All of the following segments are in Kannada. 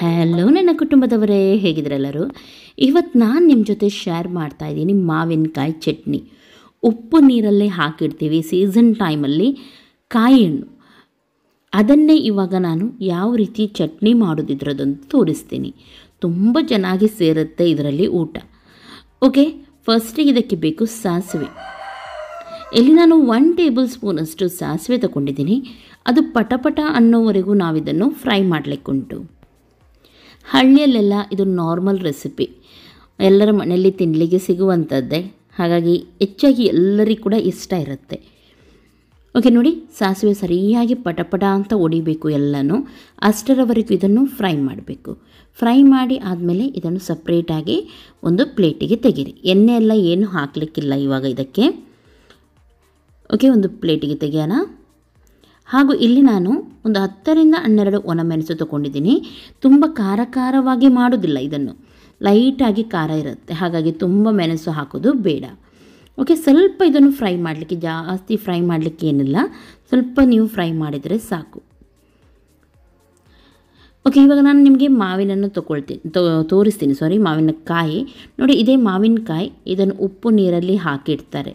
ಹಲೋ ನನ್ನ ಕುಟುಂಬದವರೇ ಹೇಗಿದ್ರೆಲ್ಲರೂ ಇವತ್ತು ನಾನು ನಿಮ್ಮ ಜೊತೆ ಶೇರ್ ಮಾಡ್ತಾ ಇದ್ದೀನಿ ಮಾವಿನಕಾಯಿ ಚಟ್ನಿ ಉಪ್ಪು ನೀರಲ್ಲೇ ಹಾಕಿಡ್ತೀವಿ ಸೀಸನ್ ಟೈಮಲ್ಲಿ ಕಾಯಿ ಹಣ್ಣು ಅದನ್ನೇ ಇವಾಗ ನಾನು ಯಾವ ರೀತಿ ಚಟ್ನಿ ಮಾಡೋದಿದ್ರದಂತ ತೋರಿಸ್ತೀನಿ ತುಂಬ ಚೆನ್ನಾಗಿ ಸೇರುತ್ತೆ ಇದರಲ್ಲಿ ಊಟ ಓಕೆ ಫಸ್ಟಿಗೆ ಇದಕ್ಕೆ ಬೇಕು ಸಾಸಿವೆ ಇಲ್ಲಿ ನಾನು ಒನ್ ಟೇಬಲ್ ಸ್ಪೂನಷ್ಟು ಸಾಸಿವೆ ತಗೊಂಡಿದ್ದೀನಿ ಅದು ಪಟಪಟ ಅನ್ನೋವರೆಗೂ ನಾವಿದನ್ನು ಫ್ರೈ ಮಾಡಲಿಕ್ಕುಂಟು ಹಳ್ಳಿಯಲ್ಲೆಲ್ಲ ಇದು ನಾರ್ಮಲ್ ರೆಸಿಪಿ ಎಲ್ಲರ ಮನೆಯಲ್ಲಿ ತಿನ್ನಲಿಕ್ಕೆ ಸಿಗುವಂಥದ್ದೇ ಹಾಗಾಗಿ ಹೆಚ್ಚಾಗಿ ಎಲ್ಲರಿಗೂ ಕೂಡ ಇಷ್ಟ ಇರುತ್ತೆ ಓಕೆ ನೋಡಿ ಸಾಸಿವೆ ಸರಿಯಾಗಿ ಪಟಪಟ ಅಂತ ಒಡಿಬೇಕು ಎಲ್ಲನೂ ಅಷ್ಟರವರೆಗೂ ಇದನ್ನು ಫ್ರೈ ಮಾಡಬೇಕು ಫ್ರೈ ಮಾಡಿ ಆದಮೇಲೆ ಇದನ್ನು ಸಪ್ರೇಟಾಗಿ ಒಂದು ಪ್ಲೇಟಿಗೆ ತೆಗೀರಿ ಎಣ್ಣೆ ಎಲ್ಲ ಏನು ಹಾಕಲಿಕ್ಕಿಲ್ಲ ಇವಾಗ ಇದಕ್ಕೆ ಓಕೆ ಒಂದು ಪ್ಲೇಟಿಗೆ ತೆಗೆಯೋಣ ಹಾಗೂ ಇಲ್ಲಿ ನಾನು ಒಂದು ಹತ್ತರಿಂದ ಹನ್ನೆರಡು ಮೆಣಸು ತಗೊಂಡಿದ್ದೀನಿ ತುಂಬ ಖಾರ ಖಾರವಾಗಿ ಮಾಡೋದಿಲ್ಲ ಇದನ್ನು ಲೈಟಾಗಿ ಖಾರ ಇರುತ್ತೆ ಹಾಗಾಗಿ ತುಂಬ ಮೆಣಸು ಹಾಕೋದು ಬೇಡ ಓಕೆ ಸ್ವಲ್ಪ ಇದನ್ನು ಫ್ರೈ ಮಾಡಲಿಕ್ಕೆ ಜಾಸ್ತಿ ಫ್ರೈ ಮಾಡಲಿಕ್ಕೆ ಏನಿಲ್ಲ ಸ್ವಲ್ಪ ನೀವು ಫ್ರೈ ಮಾಡಿದರೆ ಸಾಕು ಓಕೆ ಇವಾಗ ನಾನು ನಿಮಗೆ ಮಾವಿನನ್ನು ತೋ ತೋರಿಸ್ತೀನಿ ಸಾರಿ ಮಾವಿನಕಾಯಿ ನೋಡಿ ಇದೇ ಮಾವಿನಕಾಯಿ ಇದನ್ನು ಉಪ್ಪು ನೀರಲ್ಲಿ ಹಾಕಿಡ್ತಾರೆ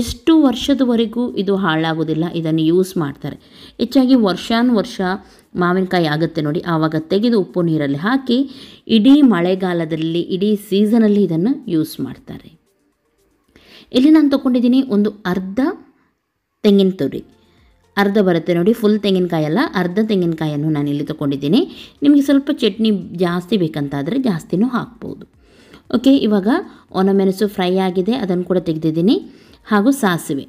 ಎಷ್ಟು ವರ್ಷದವರೆಗೂ ಇದು ಹಾಳಾಗೋದಿಲ್ಲ ಇದನ್ನು ಯೂಸ್ ಮಾಡ್ತಾರೆ ಹೆಚ್ಚಾಗಿ ವರ್ಷಾನ್ ವರ್ಷ ಮಾವಿನಕಾಯಿ ಆಗುತ್ತೆ ನೋಡಿ ಆವಾಗ ತೆಗೆದು ಉಪ್ಪು ನೀರಲ್ಲಿ ಹಾಕಿ ಇಡೀ ಮಳೆಗಾಲದಲ್ಲಿ ಇಡೀ ಸೀಸನಲ್ಲಿ ಇದನ್ನು ಯೂಸ್ ಮಾಡ್ತಾರೆ ಇಲ್ಲಿ ನಾನು ತೊಗೊಂಡಿದ್ದೀನಿ ಒಂದು ಅರ್ಧ ತೆಂಗಿನ ತುರಿ ಅರ್ಧ ಬರುತ್ತೆ ನೋಡಿ ಫುಲ್ ತೆಂಗಿನಕಾಯಿ ಅಲ್ಲ ಅರ್ಧ ತೆಂಗಿನಕಾಯನ್ನು ಇಲ್ಲಿ ತೊಗೊಂಡಿದ್ದೀನಿ ನಿಮಗೆ ಸ್ವಲ್ಪ ಚಟ್ನಿ ಜಾಸ್ತಿ ಬೇಕಂತಾದರೆ ಜಾಸ್ತಿನೂ ಹಾಕ್ಬೋದು ಓಕೆ ಇವಾಗ ಒಣಮೆಣಸು ಫ್ರೈ ಆಗಿದೆ ಅದನ್ನು ಕೂಡ ತೆಗೆದಿದ್ದೀನಿ ಹಾಗೂ ಸಾಸಿವೆ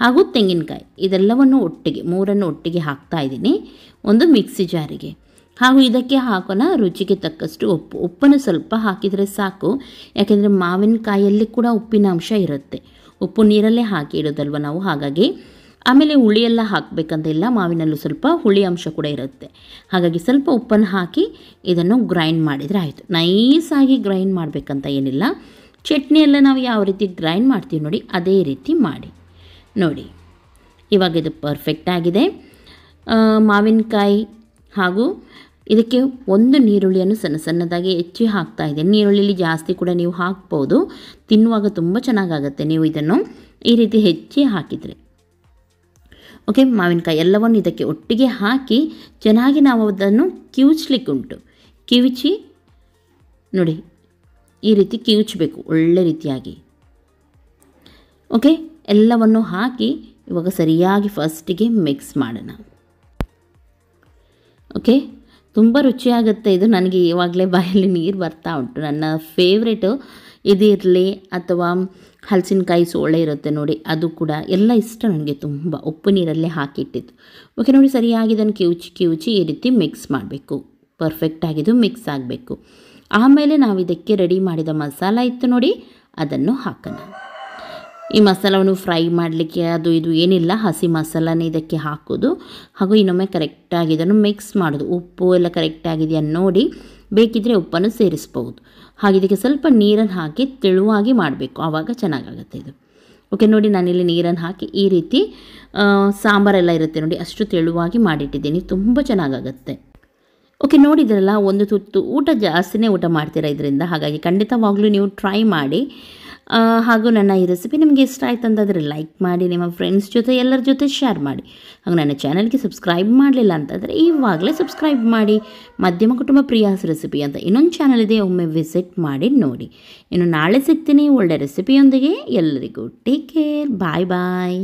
ಹಾಗೂ ತೆಂಗಿನಕಾಯಿ ಇದೆಲ್ಲವನ್ನು ಒಟ್ಟಿಗೆ ಮೂರನ್ನು ಒಟ್ಟಿಗೆ ಹಾಕ್ತಾ ಇದ್ದೀನಿ ಒಂದು ಮಿಕ್ಸಿ ಜಾರಿಗೆ ಹಾಗೂ ಇದಕ್ಕೆ ಹಾಕೋಣ ರುಚಿಗೆ ತಕ್ಕಷ್ಟು ಉಪ್ಪು ಉಪ್ಪನ್ನು ಸ್ವಲ್ಪ ಹಾಕಿದರೆ ಸಾಕು ಯಾಕೆಂದರೆ ಮಾವಿನಕಾಯಲ್ಲಿ ಕೂಡ ಉಪ್ಪಿನ ಅಂಶ ಇರುತ್ತೆ ಉಪ್ಪು ನೀರಲ್ಲೇ ಹಾಕಿ ಇಡೋದಲ್ವ ನಾವು ಹಾಗಾಗಿ ಆಮೇಲೆ ಹುಳಿ ಎಲ್ಲ ಇಲ್ಲ ಮಾವಿನಲ್ಲೂ ಸ್ವಲ್ಪ ಹುಳಿ ಅಂಶ ಕೂಡ ಇರುತ್ತೆ ಹಾಗಾಗಿ ಸ್ವಲ್ಪ ಉಪ್ಪನ್ನು ಹಾಕಿ ಇದನ್ನು ಗ್ರೈಂಡ್ ಮಾಡಿದರೆ ಆಯಿತು ನೈಸಾಗಿ ಗ್ರೈಂಡ್ ಮಾಡಬೇಕಂತ ಏನಿಲ್ಲ ಚಟ್ನಿಯೆಲ್ಲ ನಾವು ಯಾವ ರೀತಿ ಗ್ರೈಂಡ್ ಮಾಡ್ತೀವಿ ನೋಡಿ ಅದೇ ರೀತಿ ಮಾಡಿ ನೋಡಿ ಇವಾಗ ಇದು ಪರ್ಫೆಕ್ಟ್ ಆಗಿದೆ ಮಾವಿನಕಾಯಿ ಹಾಗೂ ಇದಕ್ಕೆ ಒಂದು ನೀರುಳ್ಳಿಯನ್ನು ಸಣ್ಣ ಸಣ್ಣದಾಗಿ ಹೆಚ್ಚಿ ಹಾಕ್ತಾ ಇದೆ ನೀರುಳ್ಳಿಲಿ ಜಾಸ್ತಿ ಕೂಡ ನೀವು ಹಾಕ್ಬೋದು ತಿನ್ನುವಾಗ ತುಂಬ ಚೆನ್ನಾಗಾಗುತ್ತೆ ನೀವು ಇದನ್ನು ಈ ರೀತಿ ಹೆಚ್ಚಿ ಹಾಕಿದರೆ ಓಕೆ ಮಾವಿನಕಾಯಿ ಎಲ್ಲವನ್ನು ಇದಕ್ಕೆ ಒಟ್ಟಿಗೆ ಹಾಕಿ ಚೆನ್ನಾಗಿ ನಾವು ಅದನ್ನು ಕಿವುಚ್ಲಿಕ್ಕುಂಟು ಕಿವುಚಿ ನೋಡಿ ಈ ರೀತಿ ಕಿವುಚಬೇಕು ಒಳ್ಳೆ ರೀತಿಯಾಗಿ ಓಕೆ ಎಲ್ಲವನ್ನು ಹಾಕಿ ಇವಾಗ ಸರಿಯಾಗಿ ಫಸ್ಟಿಗೆ ಮಿಕ್ಸ್ ಮಾಡೋಣ ಓಕೆ ತುಂಬ ರುಚಿಯಾಗುತ್ತೆ ಇದು ನನಗೆ ಇವಾಗಲೇ ಬಾಯಲ್ಲಿ ನೀರು ಬರ್ತಾ ಉಂಟು ನನ್ನ ಫೇವ್ರೇಟು ಇದಿರಲಿ ಅಥವಾ ಹಲಸಿನಕಾಯಿ ಸೋಳೆ ಇರುತ್ತೆ ನೋಡಿ ಅದು ಕೂಡ ಎಲ್ಲ ಇಷ್ಟ ನನಗೆ ತುಂಬ ಉಪ್ಪು ನೀರಲ್ಲೇ ಹಾಕಿಟ್ಟಿತ್ತು ಓಕೆ ನೋಡಿ ಸರಿಯಾಗಿ ಇದನ್ನು ಕಿವುಚಿ ಕಿವುಚಿ ಈ ರೀತಿ ಮಿಕ್ಸ್ ಮಾಡಬೇಕು ಪರ್ಫೆಕ್ಟಾಗಿದ್ದು ಮಿಕ್ಸ್ ಆಗಬೇಕು ಆಮೇಲೆ ನಾವು ಇದಕ್ಕೆ ರೆಡಿ ಮಾಡಿದ ಮಸಾಲ ಇತ್ತು ನೋಡಿ ಅದನ್ನು ಹಾಕೋಣ ಈ ಮಸಾಲವನ್ನು ಫ್ರೈ ಮಾಡಲಿಕ್ಕೆ ಅದು ಇದು ಏನಿಲ್ಲ ಹಸಿ ಮಸಾಲನೇ ಇದಕ್ಕೆ ಹಾಕೋದು ಹಾಗೂ ಇನ್ನೊಮ್ಮೆ ಕರೆಕ್ಟಾಗಿ ಇದನ್ನು ಮಿಕ್ಸ್ ಮಾಡೋದು ಉಪ್ಪು ಎಲ್ಲ ಕರೆಕ್ಟಾಗಿದೆಯಾ ನೋಡಿ ಬೇಕಿದ್ದರೆ ಉಪ್ಪನ್ನು ಸೇರಿಸ್ಬೋದು ಹಾಗೆ ಇದಕ್ಕೆ ಸ್ವಲ್ಪ ನೀರನ್ನು ಹಾಕಿ ತೆಳುವಾಗಿ ಮಾಡಬೇಕು ಆವಾಗ ಚೆನ್ನಾಗಾಗುತ್ತೆ ಇದು ಓಕೆ ನೋಡಿ ನಾನಿಲ್ಲಿ ನೀರನ್ನು ಹಾಕಿ ಈ ರೀತಿ ಸಾಂಬಾರೆಲ್ಲ ಇರುತ್ತೆ ನೋಡಿ ಅಷ್ಟು ತೆಳುವಾಗಿ ಮಾಡಿಟ್ಟಿದ್ದೀನಿ ತುಂಬ ಚೆನ್ನಾಗಾಗುತ್ತೆ ಓಕೆ ನೋಡಿದ್ರಲ್ಲ ಒಂದು ತುತ್ತು ಊಟ ಜಾಸ್ತಿನೇ ಊಟ ಮಾಡ್ತೀರಾ ಇದರಿಂದ ಹಾಗಾಗಿ ಖಂಡಿತವಾಗ್ಲೂ ನೀವು ಟ್ರೈ ಮಾಡಿ ಹಾಗೂ ನನ್ನ ಈ ರೆಸಿಪಿ ನಿಮಗೆ ಇಷ್ಟ ಆಯ್ತು ಅಂತಂದರೆ ಲೈಕ್ ಮಾಡಿ ನಿಮ್ಮ ಫ್ರೆಂಡ್ಸ್ ಜೊತೆ ಎಲ್ಲರ ಜೊತೆ ಶೇರ್ ಮಾಡಿ ಹಾಗೂ ನನ್ನ ಚಾನಲ್ಗೆ ಸಬ್ಸ್ಕ್ರೈಬ್ ಮಾಡಲಿಲ್ಲ ಅಂತಂದರೆ ಈವಾಗಲೇ ಸಬ್ಸ್ಕ್ರೈಬ್ ಮಾಡಿ ಮಧ್ಯಮ ಕುಟುಂಬ ಪ್ರಿಯಾಸ್ ರೆಸಿಪಿ ಅಂತ ಇನ್ನೊಂದು ಚಾನಲ್ ಇದೆ ಒಮ್ಮೆ ವಿಸಿಟ್ ಮಾಡಿ ನೋಡಿ ಇನ್ನು ನಾಳೆ ಸಿಗ್ತೀನಿ ಒಳ್ಳೆ ರೆಸಿಪಿಯೊಂದಿಗೆ ಎಲ್ಲರಿಗೂ ಟೇಕ್ ಕೇರ್ ಬಾಯ್ ಬಾಯ್